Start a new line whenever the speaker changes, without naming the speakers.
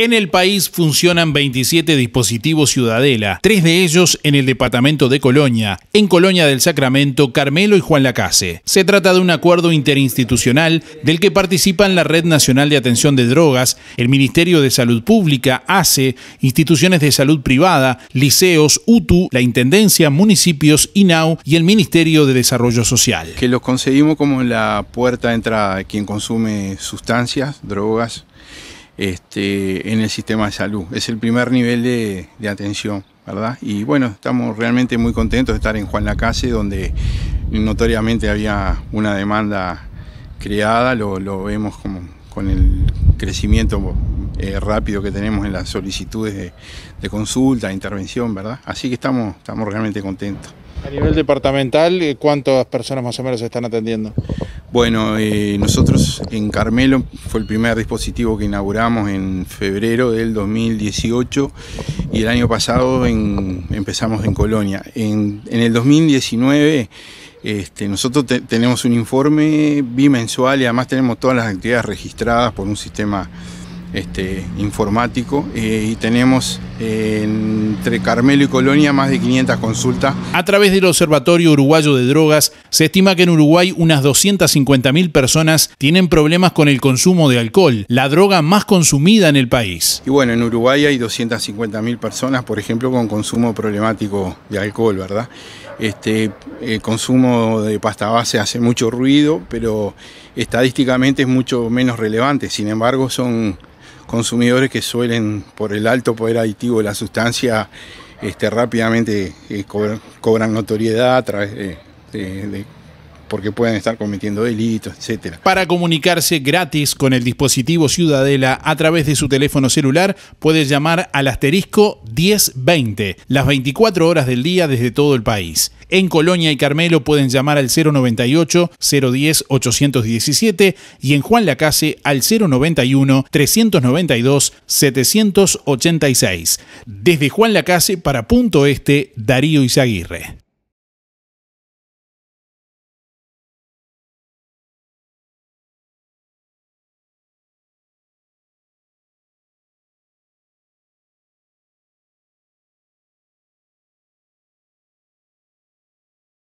En el país funcionan 27 dispositivos Ciudadela, tres de ellos en el departamento de Colonia, en Colonia del Sacramento, Carmelo y Juan Lacase. Se trata de un acuerdo interinstitucional del que participan la Red Nacional de Atención de Drogas, el Ministerio de Salud Pública, ACE, instituciones de salud privada, liceos, UTU, la Intendencia, municipios, INAU
y el Ministerio de Desarrollo Social. Que los conseguimos como la puerta de entrada de quien consume sustancias, drogas este, en el sistema de salud. Es el primer nivel de, atención, ¿verdad? Y bueno, estamos realmente muy contentos de estar en Juan Lacase, donde notoriamente había una demanda creada, lo, vemos como con el crecimiento eh, rápido que tenemos en las solicitudes de, de, consulta, intervención, ¿verdad? Así que estamos, estamos realmente contentos.
A nivel departamental, eh, ¿cuántas personas más o menos están atendiendo?
Bueno, eh, nosotros en Carmelo fue el primer dispositivo que inauguramos en febrero del 2018 y el año pasado empezamos en Colonia. En, el 2019 este, nosotros tenemos un informe bimensual y además tenemos todas las actividades registradas por un sistema este, informático eh, y tenemos entre Carmelo y Colonia más de 500 consultas.
A través del Observatorio Uruguayo de Drogas, se estima que en Uruguay unas 250.000 personas tienen problemas con el consumo de alcohol, la droga más consumida en el país.
Y bueno, en Uruguay hay 250.000 personas, por ejemplo, con consumo problemático de alcohol, ¿verdad? Este, el eh, consumo de pasta base hace mucho ruido, pero estadísticamente es mucho menos relevante. Sin embargo, son consumidores que suelen, por el alto poder aditivo de la sustancia, este, rápidamente eh, cobran, notoriedad a través de porque pueden estar cometiendo delitos, etc.
Para comunicarse gratis con el dispositivo Ciudadela a través de su teléfono celular, puedes llamar al asterisco 1020 las 24 horas del día desde todo el país. En Colonia y Carmelo pueden llamar al 098 010 817 y en Juan Lacase al 091 392 786. Desde Juan Lacase para Punto Este, Darío Izaguirre.